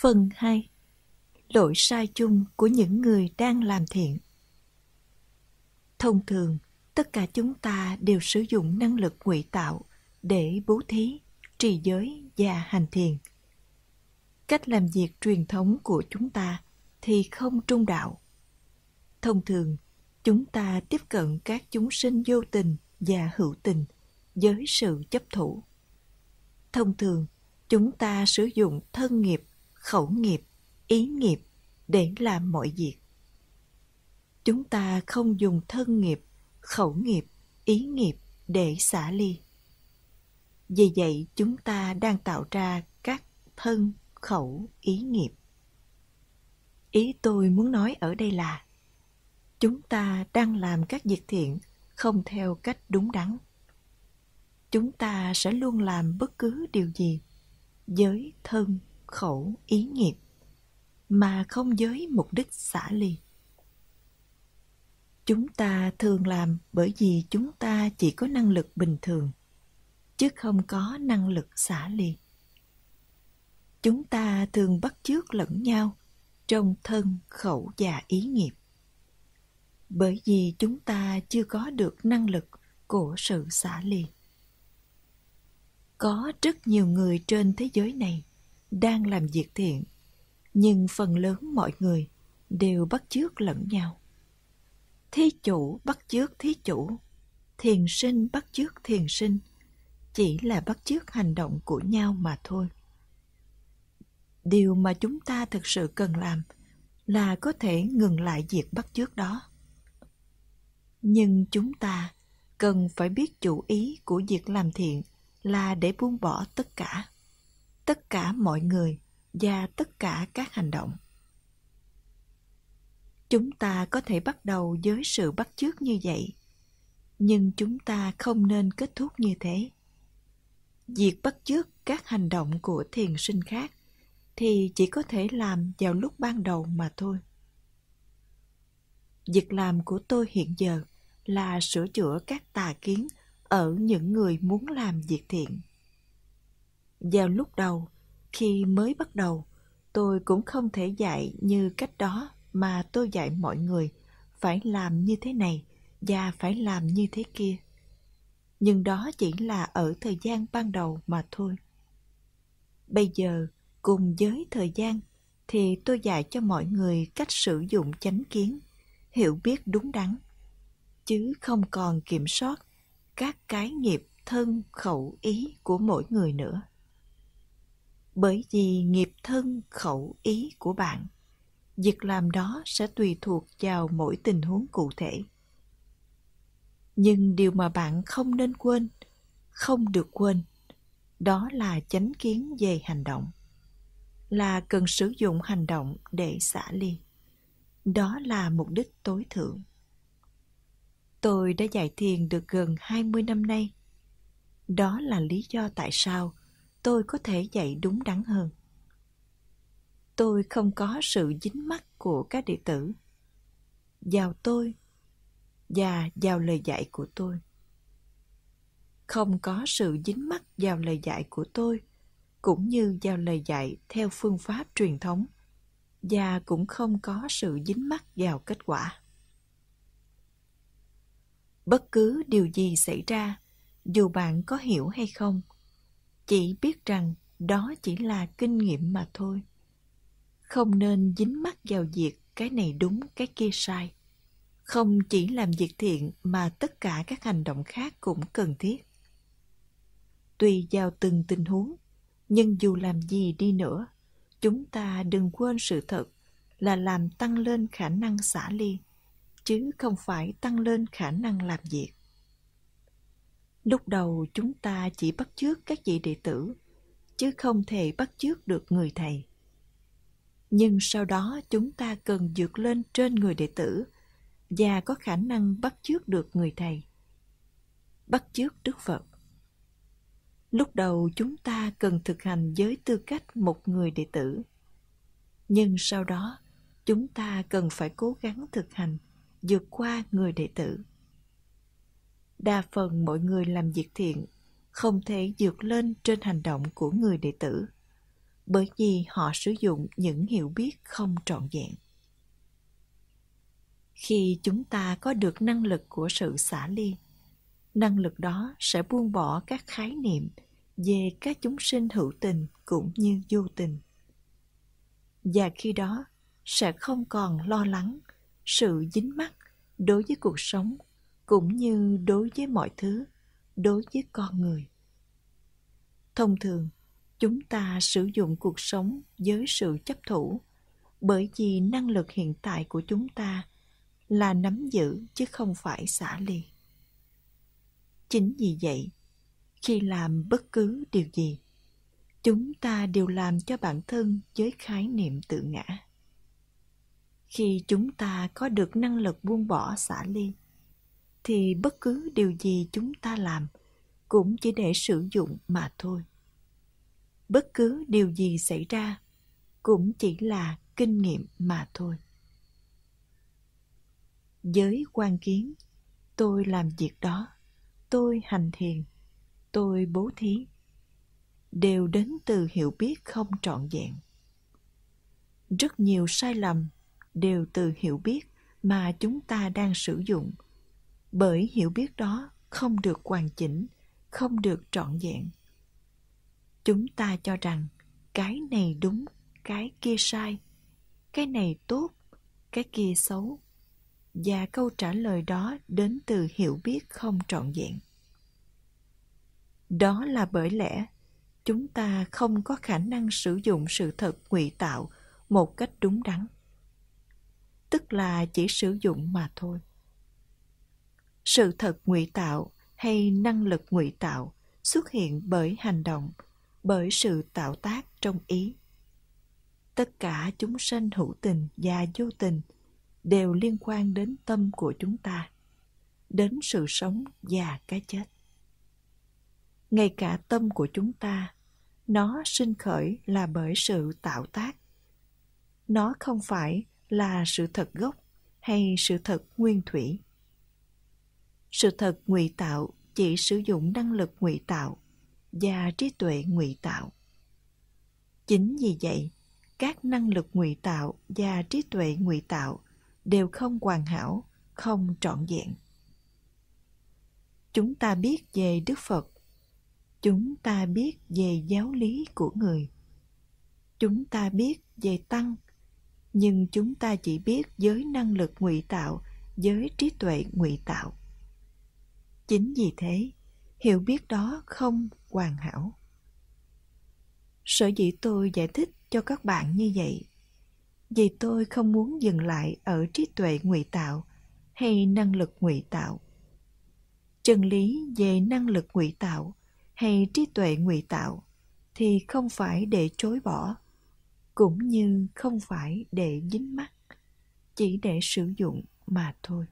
Phần 2 Lỗi sai chung của những người đang làm thiện Thông thường, tất cả chúng ta đều sử dụng năng lực ngụy tạo để bố thí, trì giới và hành thiền. Cách làm việc truyền thống của chúng ta thì không trung đạo. Thông thường, chúng ta tiếp cận các chúng sinh vô tình và hữu tình với sự chấp thủ. Thông thường, chúng ta sử dụng thân nghiệp khẩu nghiệp, ý nghiệp để làm mọi việc. Chúng ta không dùng thân nghiệp, khẩu nghiệp, ý nghiệp để xả ly. Vì vậy chúng ta đang tạo ra các thân, khẩu, ý nghiệp. Ý tôi muốn nói ở đây là chúng ta đang làm các việc thiện không theo cách đúng đắn. Chúng ta sẽ luôn làm bất cứ điều gì với thân khẩu ý nghiệp mà không giới mục đích xả ly chúng ta thường làm bởi vì chúng ta chỉ có năng lực bình thường chứ không có năng lực xả ly chúng ta thường bắt chước lẫn nhau trong thân khẩu và ý nghiệp bởi vì chúng ta chưa có được năng lực của sự xả ly có rất nhiều người trên thế giới này đang làm việc thiện nhưng phần lớn mọi người đều bắt chước lẫn nhau thí chủ bắt chước thí chủ thiền sinh bắt chước thiền sinh chỉ là bắt chước hành động của nhau mà thôi điều mà chúng ta thực sự cần làm là có thể ngừng lại việc bắt chước đó nhưng chúng ta cần phải biết chủ ý của việc làm thiện là để buông bỏ tất cả tất cả mọi người và tất cả các hành động chúng ta có thể bắt đầu với sự bắt chước như vậy nhưng chúng ta không nên kết thúc như thế việc bắt chước các hành động của thiền sinh khác thì chỉ có thể làm vào lúc ban đầu mà thôi việc làm của tôi hiện giờ là sửa chữa các tà kiến ở những người muốn làm việc thiện vào lúc đầu, khi mới bắt đầu, tôi cũng không thể dạy như cách đó mà tôi dạy mọi người phải làm như thế này và phải làm như thế kia. Nhưng đó chỉ là ở thời gian ban đầu mà thôi. Bây giờ, cùng với thời gian, thì tôi dạy cho mọi người cách sử dụng chánh kiến, hiểu biết đúng đắn, chứ không còn kiểm soát các cái nghiệp thân khẩu ý của mỗi người nữa bởi vì nghiệp thân khẩu ý của bạn việc làm đó sẽ tùy thuộc vào mỗi tình huống cụ thể nhưng điều mà bạn không nên quên không được quên đó là chánh kiến về hành động là cần sử dụng hành động để xả ly đó là mục đích tối thượng tôi đã dạy thiền được gần 20 năm nay đó là lý do tại sao tôi có thể dạy đúng đắn hơn tôi không có sự dính mắc của các đệ tử vào tôi và vào lời dạy của tôi không có sự dính mắc vào lời dạy của tôi cũng như vào lời dạy theo phương pháp truyền thống và cũng không có sự dính mắc vào kết quả bất cứ điều gì xảy ra dù bạn có hiểu hay không chỉ biết rằng đó chỉ là kinh nghiệm mà thôi không nên dính mắc vào việc cái này đúng cái kia sai không chỉ làm việc thiện mà tất cả các hành động khác cũng cần thiết tùy vào từng tình huống nhưng dù làm gì đi nữa chúng ta đừng quên sự thật là làm tăng lên khả năng xả ly chứ không phải tăng lên khả năng làm việc Lúc đầu chúng ta chỉ bắt chước các vị đệ tử, chứ không thể bắt chước được người thầy. Nhưng sau đó chúng ta cần vượt lên trên người đệ tử và có khả năng bắt chước được người thầy. Bắt chước Đức Phật. Lúc đầu chúng ta cần thực hành với tư cách một người đệ tử. Nhưng sau đó, chúng ta cần phải cố gắng thực hành vượt qua người đệ tử đa phần mọi người làm việc thiện không thể vượt lên trên hành động của người đệ tử bởi vì họ sử dụng những hiểu biết không trọn vẹn khi chúng ta có được năng lực của sự xả ly năng lực đó sẽ buông bỏ các khái niệm về các chúng sinh hữu tình cũng như vô tình và khi đó sẽ không còn lo lắng sự dính mắc đối với cuộc sống cũng như đối với mọi thứ đối với con người thông thường chúng ta sử dụng cuộc sống với sự chấp thủ bởi vì năng lực hiện tại của chúng ta là nắm giữ chứ không phải xả ly chính vì vậy khi làm bất cứ điều gì chúng ta đều làm cho bản thân với khái niệm tự ngã khi chúng ta có được năng lực buông bỏ xả ly thì bất cứ điều gì chúng ta làm cũng chỉ để sử dụng mà thôi bất cứ điều gì xảy ra cũng chỉ là kinh nghiệm mà thôi giới quan kiến tôi làm việc đó tôi hành thiền tôi bố thí đều đến từ hiểu biết không trọn vẹn rất nhiều sai lầm đều từ hiểu biết mà chúng ta đang sử dụng bởi hiểu biết đó không được hoàn chỉnh không được trọn vẹn chúng ta cho rằng cái này đúng cái kia sai cái này tốt cái kia xấu và câu trả lời đó đến từ hiểu biết không trọn vẹn đó là bởi lẽ chúng ta không có khả năng sử dụng sự thật ngụy tạo một cách đúng đắn tức là chỉ sử dụng mà thôi sự thật ngụy tạo hay năng lực ngụy tạo xuất hiện bởi hành động bởi sự tạo tác trong ý tất cả chúng sanh hữu tình và vô tình đều liên quan đến tâm của chúng ta đến sự sống và cái chết ngay cả tâm của chúng ta nó sinh khởi là bởi sự tạo tác nó không phải là sự thật gốc hay sự thật nguyên thủy sự thật ngụy tạo chỉ sử dụng năng lực ngụy tạo và trí tuệ ngụy tạo chính vì vậy các năng lực ngụy tạo và trí tuệ ngụy tạo đều không hoàn hảo không trọn vẹn chúng ta biết về đức phật chúng ta biết về giáo lý của người chúng ta biết về tăng nhưng chúng ta chỉ biết giới năng lực ngụy tạo giới trí tuệ ngụy tạo chính vì thế hiểu biết đó không hoàn hảo sở dĩ tôi giải thích cho các bạn như vậy vì tôi không muốn dừng lại ở trí tuệ ngụy tạo hay năng lực ngụy tạo chân lý về năng lực ngụy tạo hay trí tuệ ngụy tạo thì không phải để chối bỏ cũng như không phải để dính mắt chỉ để sử dụng mà thôi